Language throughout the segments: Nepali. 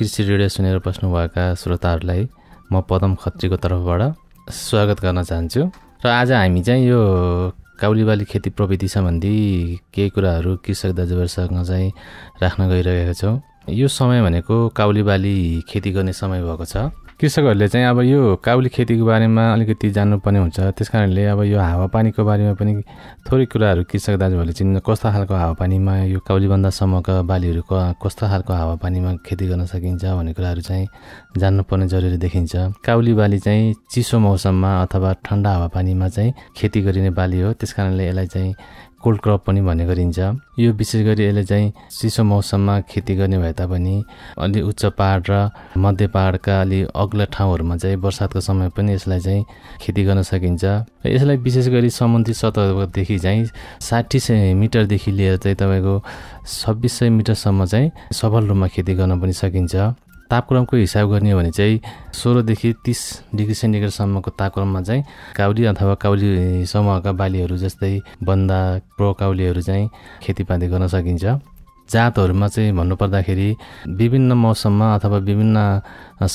कृषि रेडियो सुनेर बस्नुभएका श्रोताहरूलाई म पदम खत्रीको तर्फबाट स्वागत गर्न चाहन्छु र आज हामी चाहिँ यो काउलीबाली खेती प्रविधि सम्बन्धी केही कुराहरू कृषक दाजुभाइसँग चाहिँ राख्न गइरहेका छौँ यो समय भनेको काउलीबाली खेती गर्ने समय भएको छ कृषकहरूले चाहिँ अब यो काउली खेतीको बारेमा अलिकति जान्नुपर्ने हुन्छ त्यस कारणले अब यो हावापानीको बारेमा पनि थोरै कुराहरू कृषक दाजुभाइले चिन्न कस्तो खालको हावापानीमा यो काउलीबन्दासम्मका बालीहरू कस्तो खालको हावापानीमा खेती गर्न सकिन्छ भन्ने कुराहरू चाहिँ जान्नुपर्ने जरुरी देखिन्छ काउली बाली चाहिँ चिसो मौसममा अथवा ठन्डा हावापानीमा चाहिँ खेती गरिने बाली हो त्यस कारणले यसलाई चाहिँ कोल्ड क्रप पनि भन्ने गरिन्छ यो विशेष गरी यसले चाहिँ चिसो मौसममा खेती गर्ने भए तापनि अलि उच्च पाहाड र मध्य पाहाडका अलि अग्ला ठाउँहरूमा चाहिँ बर्सातको समय पनि यसलाई चाहिँ खेती गर्न सकिन्छ यसलाई विशेष गरी समुद्री सतहदेखि चाहिँ साठी सय मिटरदेखि लिएर चाहिँ तपाईँको छब्बिस सय मिटरसम्म चाहिँ सबल रूपमा खेती गर्न पनि सकिन्छ तापक्रमको हिसाब गर्ने हो भने चाहिँ सोह्रदेखि तिस डिग्री सेन्टिग्रेडसम्मको तापक्रममा चाहिँ काउली अथवा काउली समूहका बालीहरू जस्तै बन्दा प्रोकाउलीहरू चाहिँ खेतीपाती गर्न सकिन्छ जातहरूमा चाहिँ भन्नुपर्दाखेरि विभिन्न मौसममा अथवा विभिन्न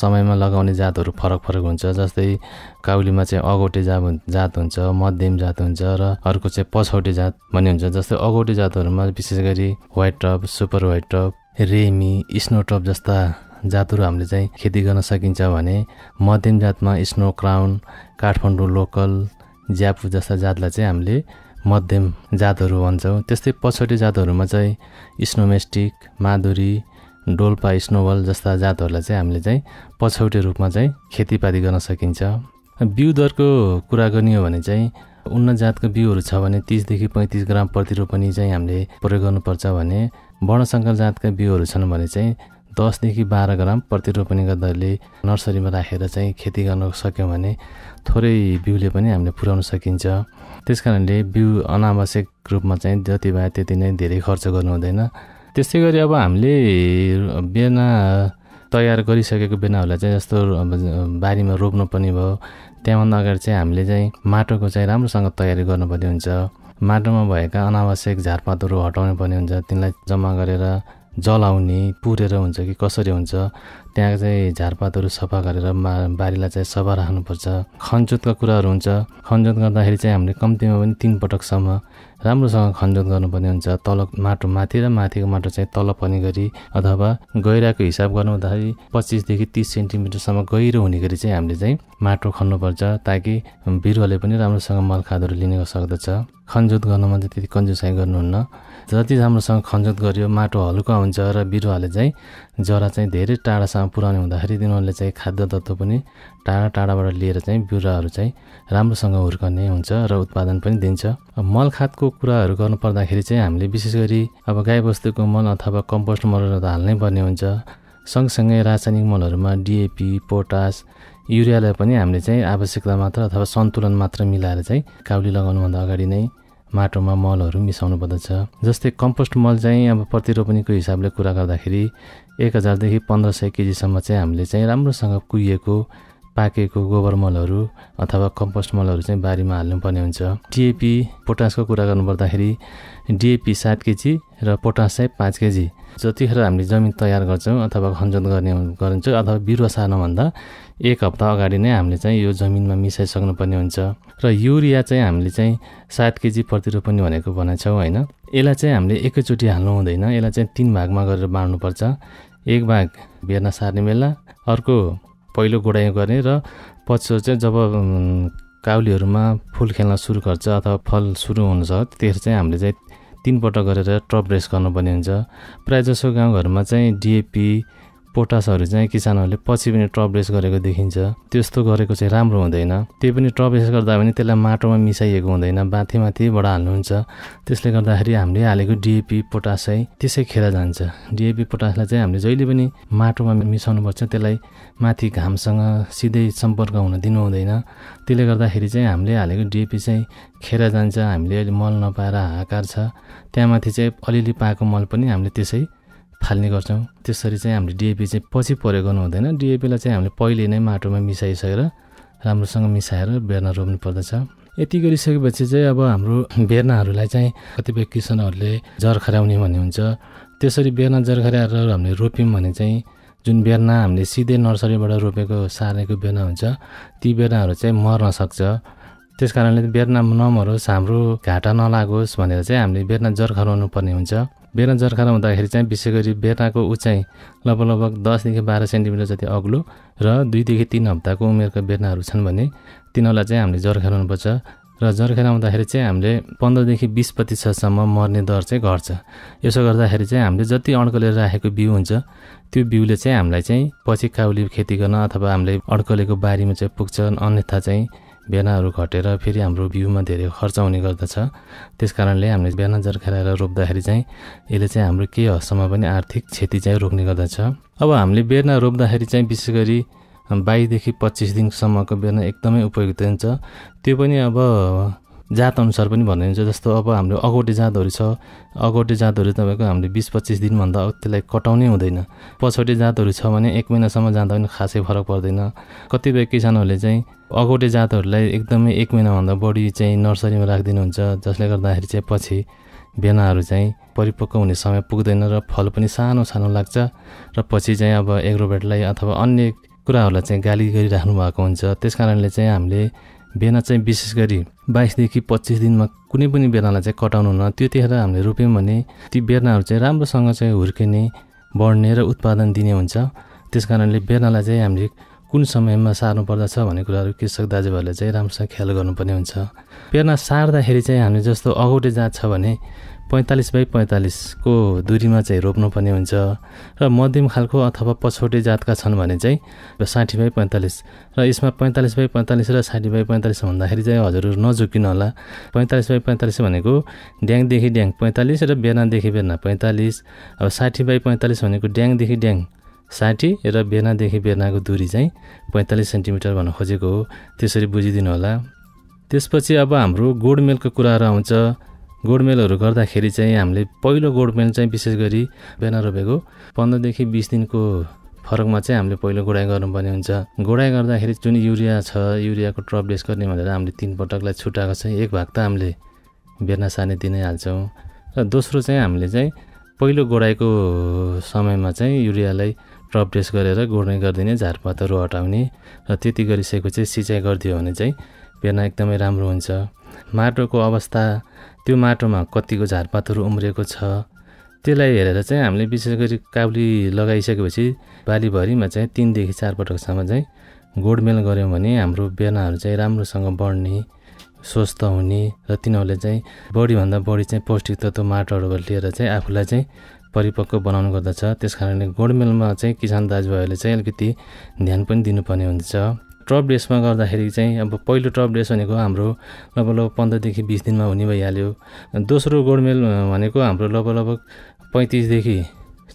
समयमा लगाउने जातहरू फरक फरक हुन्छ जस्तै काउलीमा चाहिँ अगौटे जात जात हुन्छ मध्यम जात हुन्छ र अर्को चाहिँ पछौटे जात भन्ने हुन्छ जस्तै अगौटे जातहरूमा विशेष गरी white top super white top रेमी स्नो टप जस्ता जातहरू हामीले चाहिँ खेती गर्न सकिन्छ भने मध्यम जातमा snow crown Kathmandu local Jyapu जस्ता जातलाई चाहिँ हामीले मध्यम जातहरू भन्छौँ त्यस्तै पछौटे जातहरूमा चाहिँ स्नोमेस्टिक माधुरी डोल्पा स्नोवल जस्ता जातहरूलाई चाहिँ हामीले चाहिँ पछौटे रूपमा चाहिँ खेतीपाती गर्न सकिन्छ बिउ दरको कुरा गर्ने हो भने चाहिँ उन्न जातको बिउहरू छ भने तिसदेखि पैँतिस ग्राम प्रति रोपनी चाहिँ हामीले प्रयोग गर्नुपर्छ भने वर्णशङ्कर जातका बिउहरू छन् भने चाहिँ दसदेखि बाह्र ग्राम प्रतिरोपणी दरले नर्सरीमा राखेर चाहिँ खेती गर्न सक्यौँ भने थोरै बिउले पनि हामीले पुर्याउन सकिन्छ त्यस कारणले बिउ अनावश्यक रूपमा चाहिँ जति भए त्यति नै धेरै खर्च गर्नु हुँदैन त्यस्तै गरी अब हामीले बेना तयार गरिसकेको बेनाहरूलाई चाहिँ जस्तो बारीमा रोप्नु पनि भयो त्यहाँभन्दा अगाडि चाहिँ हामीले चाहिँ माटोको चाहिँ राम्रोसँग तयारी गर्नुपर्ने हुन्छ माटोमा भएका अनावश्यक झारपातहरू हटाउनु पर्ने हुन्छ तिनलाई जम्मा गरेर जलाउने पुरेर हुन्छ कि कसरी हुन्छ त्यहाँ चाहिँ झारपातहरू सफा गरेर मा बारीलाई चाहिँ सफा राख्नुपर्छ खनजोतका कुराहरू हुन्छ खनजोत गर्दाखेरि चाहिँ हामीले कम्तीमा पनि तिन पटकसम्म राम्रोसँग खनजोत गर्नुपर्ने हुन्छ तल माटो माथि र माथिको माटो चाहिँ तल पर्ने गरी अथवा गहिराको हिसाब गर्नुहुँदाखेरि पच्चिसदेखि तिस सेन्टिमिटरसम्म गहिरो हुने गरी चाहिँ हामीले चाहिँ माटो खन्नुपर्छ ताकि बिरुवाले पनि राम्रोसँग मलखादहरू लिने सक्दछ खनजोत गर्नमा चाहिँ त्यति कन्जुसाइ गर्नुहुन्न जति राम्रोसँग खनजोत गरियो माटो हलुका हुन्छ र बिरुवाले चाहिँ जरा चाहिँ धेरै टाढासम्म पुऱ्याउने हुँदाखेरि तिनीहरूले चाहिँ खाद्य तत्त्व पनि टाढा टाढाबाट लिएर चाहिँ बिरुवाहरू चाहिँ राम्रोसँग हुर्कने हुन्छ र उत्पादन पनि दिन्छ मल खादको कुराहरू गर्नुपर्दाखेरि चाहिँ हामीले विशेष गरी अब गाईबस्तुको मल अथवा कम्पोस्ट मलहरू त हाल्नै पर्ने हुन्छ सँगसँगै रासायनिक मलहरूमा डिएपी पोटास युरियालाई पनि हामीले चाहिँ आवश्यकता मात्र अथवा सन्तुलन मात्र मिलाएर चाहिँ काउली लगाउनुभन्दा अगाडि नै माटोमा मलहरू मिसाउनु पर्दछ जस्तै कम्पोस्ट मल चाहिँ अब प्रतिरोपणीको हिसाबले कुरा गर्दाखेरि एक हजारदेखि पन्ध्र सय केजीसम्म चाहिँ हामीले चाहिँ राम्रोसँग कुहिएको पाकेको गोबर मलहरू अथवा कम्पोस्ट मलहरू चाहिँ बारीमा हाल्नुपर्ने हुन्छ डिएपी पोटासको कुरा गर्नुपर्दाखेरि डिएपी सात केजी र पोटास चाहिँ पाँच केजी जतिखेर हामीले जमिन तयार गर्छौँ अथवा खनजोत गर्ने गरिन्छ अथवा बिरुवा सार्नुभन्दा एक हप्ता अगाडि नै हामीले चाहिँ यो जमिनमा मिसाइसक्नुपर्ने हुन्छ र युरिया चाहिँ हामीले चाहिँ सात केजी प्रतिरोपणी भनेको भनेछौँ होइन यसलाई चाहिँ हामीले एकैचोटि हाल्नु हुँदैन यसलाई चाहिँ तिन भागमा गरेर बाँड्नुपर्छ एक भाग बेर्न सार्ने बेला अर्को पहिलो गोडाइ गर्ने र पछि चाहिँ जब काउलीहरूमा फुल खेल्न सुरु गर्छ अथवा फल सुरु हुन्छ त्यतिखेर चाहिँ हामीले चाहिँ तिनपल्ट गरेर ट्रप ड्रेस गर्नुपर्ने हुन्छ प्रायः जसो गाउँघरमा चाहिँ डिएपी पोटासहरू चाहिँ किसानहरूले पछि पनि ट्रबलेस गरेको देखिन्छ त्यस्तो गरेको चाहिँ राम्रो हुँदैन त्यही पनि ट्रबलेस गर्दा पनि त्यसलाई माटोमा मिसाइएको हुँदैन बाथीमाथिबाट हाल्नुहुन्छ त्यसले गर्दाखेरि हामीले हालेको डिएपी पोटास चाहिँ त्यसै खेर जान्छ डिएपी पोटासलाई चाहिँ हामीले जहिले पनि माटोमा मिसाउनुपर्छ त्यसलाई माथि घामसँग सिधै सम्पर्क हुन दिनु हुँदैन त्यसले गर्दाखेरि चाहिँ हामीले हालेको डिएपी चाहिँ खेर जान्छ हामीले अहिले मल नपाएर हाकार छ त्यहाँ माथि चाहिँ अलिअलि पाएको मल पनि हामीले त्यसै फाल्ने गर्छौँ त्यसरी चाहिँ हामीले डिएपी चाहिँ पछि प्रयोग गर्नु हुँदैन डिएपीलाई चाहिँ हामीले पहिले नै माटोमा मिसाइसकेर राम्रोसँग मिसाएर बेर्ना रोप्नु पर्दछ यति गरिसकेपछि चाहिँ अब हाम्रो बेर्नाहरूलाई चाहिँ कतिपय किसानहरूले जर्खराउने भन्ने हुन्छ त्यसरी बेर्ना जरखराएर हामीले रोप्यौँ भने चाहिँ जुन बेर्ना हामीले सिधै नर्सरीबाट रोपेको सारेको बेर्ना हुन्छ ती बेर्नाहरू चाहिँ मर्न सक्छ त्यस कारणले बेर्ना नमरोस् हाम्रो घाटा नलागोस् भनेर चाहिँ हामीले बेर्ना जर्खराउनु पर्ने हुन्छ बेर्ना जर्खाना हुँदाखेरि चाहिँ विशेष गरी बेर्नाको उचाइ लगभग लगभग दसदेखि बाह्र सेन्टिमिटर जति अग्लो र दुईदेखि तिन हप्ताको उमेरका बेर्नाहरू छन् भने तिनीहरूलाई चाहिँ हामीले जर्खाउनुपर्छ र आउँदाखेरि चाहिँ हामीले पन्ध्रदेखि बिस प्रतिशतसम्म मर्ने दर चाहिँ घट्छ यसो गर्दाखेरि चाहिँ हामीले जति अड्कलेर राखेको बिउ हुन्छ त्यो बिउले चाहिँ हामीलाई चाहिँ पछि काउली खेती गर्न अथवा हामीले अड्कलेको बारीमा चाहिँ पुग्छ अन्यथा चाहिँ बिहानहरू घटेर फेरि हाम्रो बिउमा धेरै खर्च हुने गर्दछ त्यस कारणले हामीले बिहान जर्खाएर रोप्दाखेरि चाहिँ यसले चाहिँ हाम्रो केही हदसम्म पनि आर्थिक क्षति चाहिँ रोक्ने गर्दछ अब हामीले बेर्ना रोप्दाखेरि चाहिँ विशेष गरी बाइसदेखि पच्चिस दिनसम्मको बेर्ना एकदमै उपयुक्त हुन्छ त्यो पनि अब जातअनुसार पनि भनिन्छ जस्तो अब हाम्रो अगौटे जातहरू छ अगौटे जातहरू तपाईँको हामीले बिस पच्चिस दिनभन्दा त्यसलाई कटाउनै हुँदैन पछौटे जातहरू छ भने एक महिनासम्म जाँदा पनि खासै फरक पर्दैन कतिपय किसानहरूले चाहिँ अगौटे जातहरूलाई एकदमै एक महिनाभन्दा बढी चाहिँ नर्सरीमा राखिदिनुहुन्छ जसले गर्दाखेरि चाहिँ पछि भेनाहरू चाहिँ परिपक्व हुने समय पुग्दैन र फल पनि सानो सानो लाग्छ र पछि चाहिँ अब एग्रोबेटलाई अथवा अन्य कुराहरूलाई चाहिँ गाली गरिराख्नु भएको हुन्छ त्यस कारणले चाहिँ हामीले बेना चाहिँ विशेष गरी बाइसदेखि पच्चिस दिनमा कुनै पनि बेलनालाई चाहिँ कटाउनु हुन त्यतिखेर हामीले रोप्यौँ भने ती बेर्नाहरू चाहिँ राम्रोसँग चाहिँ हुर्किने बढ्ने र उत्पादन दिने हुन्छ त्यस कारणले बेर्नालाई चाहिँ हामीले कुन समयमा सार्नुपर्दछ भन्ने कुराहरू कृषक दाजुभाइहरूले चाहिँ राम्रोसँग ख्याल गर्नुपर्ने हुन्छ बेर्ना सार्दाखेरि चाहिँ हामीले जस्तो अगौटे जात छ भने पैँतालिस बाई पैँतालिसको दुरीमा चाहिँ रोप्नुपर्ने हुन्छ र मध्यम खालको अथवा पछौटे जातका छन् भने चाहिँ साठी बाई पैँतालिस र यसमा पैँतालिस बाई पैँतालिस र साठी बाई पैँतालिस भन्दाखेरि चाहिँ हजुरहरू नझुकिनु होला पैँतालिस बाई पैँतालिस भनेको ड्याङदेखि ड्याङ पैँतालिस र बेनादेखि बेना पैँतालिस अब साठी बाई पैँतालिस भनेको ड्याङदेखि ड्याङ साठी र बेनादेखि बेनाको दुरी चाहिँ पैँतालिस सेन्टिमिटर भन्न खोजेको हो त्यसरी बुझिदिनु होला त्यसपछि अब हाम्रो गोडमेलको कुराहरू आउँछ गोडमेलहरू गर्दाखेरि चाहिँ हामीले पहिलो गोडमेल चाहिँ विशेष गरी बिहान रोपेको पन्ध्रदेखि बिस दिनको फरकमा चाहिँ हामीले पहिलो गोडाइ गर्नुपर्ने हुन्छ गोडाइ गर्दाखेरि जुन युरिया छ युरियाको ट्रप डेस गर्ने भनेर हामीले तिन पटकलाई छुट्याएको छ एक भाग त हामीले बेर्ना सार्ने दिनै हाल्छौँ र दोस्रो चाहिँ हामीले चाहिँ पहिलो गोडाइको समयमा चाहिँ युरियालाई ट्रप डेस गरेर गोड्ने गरिदिने झारपातहरू हटाउने र त्यति गरिसकेपछि सिँचाइ गरिदियो भने चाहिँ बेर्ना एकदमै राम्रो हुन्छ माटोको अवस्था त्यो माटोमा कतिको झारपातहरू उम्रिएको छ त्यसलाई हेरेर चाहिँ हामीले विशेष गरी काउली लगाइसकेपछि बालीभरिमा चाहिँ तिनदेखि चारपटकसम्म चाहिँ गोडमेल गऱ्यौँ भने हाम्रो बेनाहरू चाहिँ राम्रोसँग बढ्ने स्वस्थ हुने र तिनीहरूले चाहिँ बढीभन्दा बढी चाहिँ पौष्टिक तत्त्व माटोहरू लिएर चाहिँ आफूलाई चाहिँ परिपक्व बनाउनु गर्दछ त्यस कारणले गोडमेलमा चाहिँ किसान दाजुभाइहरूले चाहिँ अलिकति ध्यान पनि दिनुपर्ने हुन्छ ट्रप डेसमा गर्दाखेरि चाहिँ अब पहिलो ट्रप डेस भनेको हाम्रो लगभग लगभग पन्ध्रदेखि बिस दिनमा हुने भइहाल्यो दोस्रो गोडमेल भनेको हाम्रो लगभग लगभग पैँतिसदेखि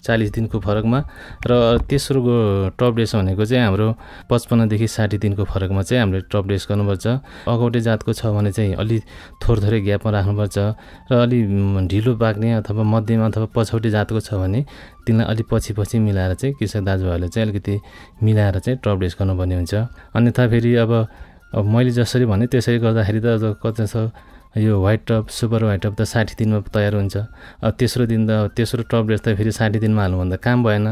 चालिस दिनको फरकमा र तेस्रोको टप ड्रेस भनेको चाहिँ हाम्रो पचपन्नदेखि साठी दिनको फरकमा चाहिँ हामीले टप ड्रेस गर्नुपर्छ अगौटे जातको छ भने चाहिँ अलि थोर थोरै ग्यापमा राख्नुपर्छ र अलि ढिलो पाक्ने अथवा मध्यमा अथवा पछौटे जातको छ भने तिनलाई अलि पछि पछि मिलाएर चाहिँ कृषक दाजुभाइले चाहिँ अलिकति मिलाएर चाहिँ टप ड्रेस गर्नुपर्ने हुन्छ अन्यथा फेरि अब मैले जसरी भने त्यसरी गर्दाखेरि त कता छ यो white top super white top त साठी दिनमा तयार हुन्छ अब तेस्रो दिन त तेस्रो टप ड्रेस त फेरि साठी दिनमा भन्दा काम भएन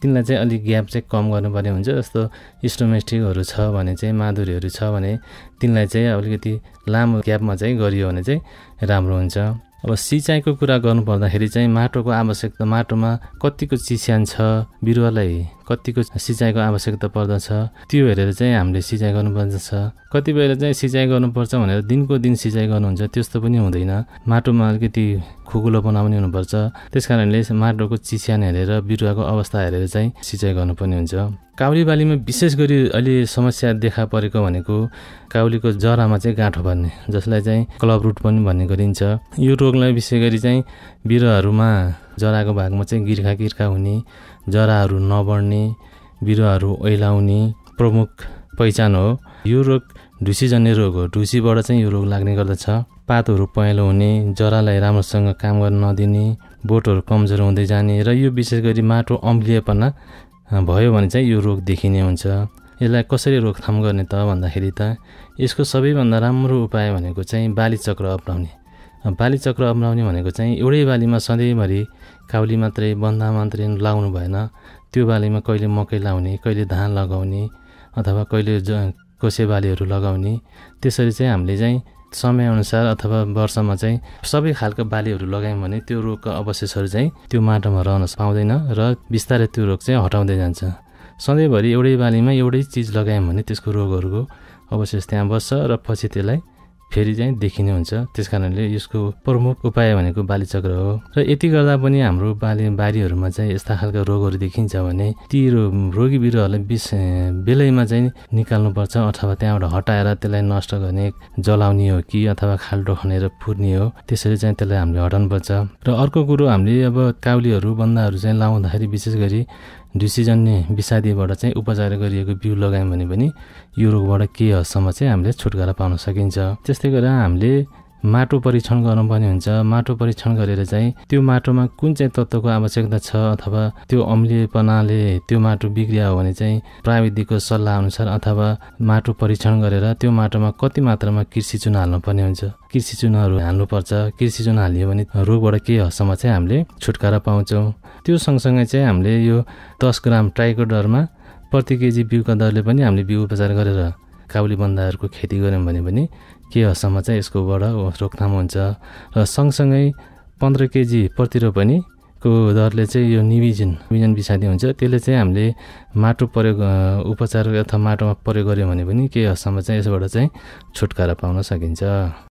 तिनलाई चाहिँ अलिक ग्याप चाहिँ कम गर्नुपर्ने हुन्छ जस्तो इस्टोमेस्टिकहरू छ भने चाहिँ माधुरीहरू छ भने तिनलाई चाहिँ अलिकति लामो ग्यापमा चाहिँ गरियो भने चाहिँ राम्रो हुन्छ अब सिँचाइको कुरा गर्नुपर्दाखेरि चाहिँ माटोको आवश्यकता माटोमा कतिको चिस्यान छ बिरुवालाई कतिको सिँचाइको आवश्यकता पर्दछ त्यो हेरेर चाहिँ हामीले सिँचाइ गर्नुपर्दछ कति बेला चाहिँ सिँचाइ गर्नुपर्छ भनेर दिनको दिन सिँचाइ गर्नुहुन्छ त्यस्तो पनि हुँदैन माटोमा अलिकति खुकुलो बनाउने हुनुपर्छ त्यस कारणले माटोको चिस्यान हेरेर बिरुवाको अवस्था हेरेर चाहिँ सिँचाइ गर्नुपर्ने हुन्छ काउली बालीमा विशेष गरी अहिले समस्या देखा परेको भनेको काउलीको जरामा चाहिँ गाँठो भन्ने जसलाई चाहिँ क्लब रुट पनि भन्ने गरिन्छ यो रोगलाई विशेष गरी चाहिँ बिरुवाहरूमा जराको भागमा चाहिँ गिर्खा गिर्खा हुने जराहरू नबढ्ने बिरुवाहरू ओइलाउने प्रमुख पहिचान हो यो रोग ढुसी जन्ने रोग हो ढुसीबाट चाहिँ यो रोग लाग्ने गर्दछ पातहरू पहेँलो हुने जरालाई राम्रोसँग काम गर्न नदिने बोटहरू कमजोर हुँदै जाने र यो विशेष गरी माटो अम्लिएपना भयो भने चाहिँ यो रोग देखिने हुन्छ यसलाई कसरी रोकथाम गर्ने त भन्दाखेरि त यसको सबैभन्दा राम्रो उपाय भनेको चाहिँ बाली चक्र अप्नाउने बाली चक्र अपनाउने भनेको चाहिँ एउटै बालीमा सधैँभरि काउली मात्रै बन्दा मात्रै लाउनु भएन त्यो बालीमा कहिले मकै लाउने कहिले धान लगाउने अथवा कहिले ज कोसे बालीहरू लगाउने त्यसरी चाहिँ हामीले चाहिँ समयअनुसार अथवा वर्षमा चाहिँ सबै खालको बालीहरू लगायौँ भने त्यो रोगको अवशेषहरू चाहिँ त्यो माटोमा रहन पाउँदैन र बिस्तारै त्यो रोग चाहिँ हटाउँदै जान्छ सधैँभरि एउटै बालीमा एउटै चिज लगायौँ भने त्यसको रोगहरूको अवशेष त्यहाँ बस्छ र पछि त्यसलाई फेरि चाहिँ देखिने हुन्छ त्यस कारणले यसको प्रमुख उपाय भनेको बाली चक्र हो र यति गर्दा पनि हाम्रो बाली बारीहरूमा चाहिँ यस्ता खालका रोगहरू देखिन्छ भने ती रोगी बिरुवाहरूलाई बिस बेलैमा चाहिँ निकाल्नुपर्छ अथवा त्यहाँबाट हटाएर त्यसलाई नष्ट गर्ने जलाउने हो कि अथवा खाल्टो खनेर फुर्ने हो त्यसरी चाहिँ त्यसलाई हामीले हटाउनुपर्छ र अर्को कुरो हामीले अब काउलीहरू बन्दाहरू चाहिँ लाउँदाखेरि विशेष गरी ढुसीजन्य विषादीबाट चाहिँ उपचार गरिएको बिउ लगायौँ भने पनि यो रोगबाट केही हदसम्म चाहिँ हामीले छुटकारा पाउन सकिन्छ त्यस्तै गरेर हामीले माटो परीक्षण गर्नुपर्ने हुन्छ माटो परीक्षण गरेर चाहिँ त्यो माटोमा कुन चाहिँ तत्त्वको आवश्यकता छ अथवा त्यो अम्लीयपनाले त्यो माटो बिग्रिया हो भने चाहिँ प्राविधिकको सल्लाह सल्लाहअनुसार अथवा माटो परीक्षण गरेर त्यो माटोमा कति मात्रामा कृषि चुन हाल्नुपर्ने हुन्छ कृषि चुनहरू हाल्नुपर्छ कृषि चुन हालियो भने रोगबाट केही हदसम्म चाहिँ हामीले छुटकारा पाउँछौँ त्यो सँगसँगै चाहिँ हामीले यो दस ग्राम ट्राइकोडरमा प्रति केजी बिउका दरले पनि हामीले बिउ उपचार गरेर काबुली बन्दाहरूको खेती गऱ्यौँ भने पनि के हदसम्म चाहिँ यसकोबाट रोकथाम हुन्छ र सँगसँगै पन्ध्र केजी प्रति रोपनी को दरले चाहिँ यो निविजन बिजन बिसादी हुन्छ त्यसले चाहिँ हामीले माटो प्रयोग उपचार अथवा माटोमा प्रयोग गऱ्यौँ भने पनि केही हदसम्म चाहिँ यसबाट चाहिँ छुटकारा पाउन सकिन्छ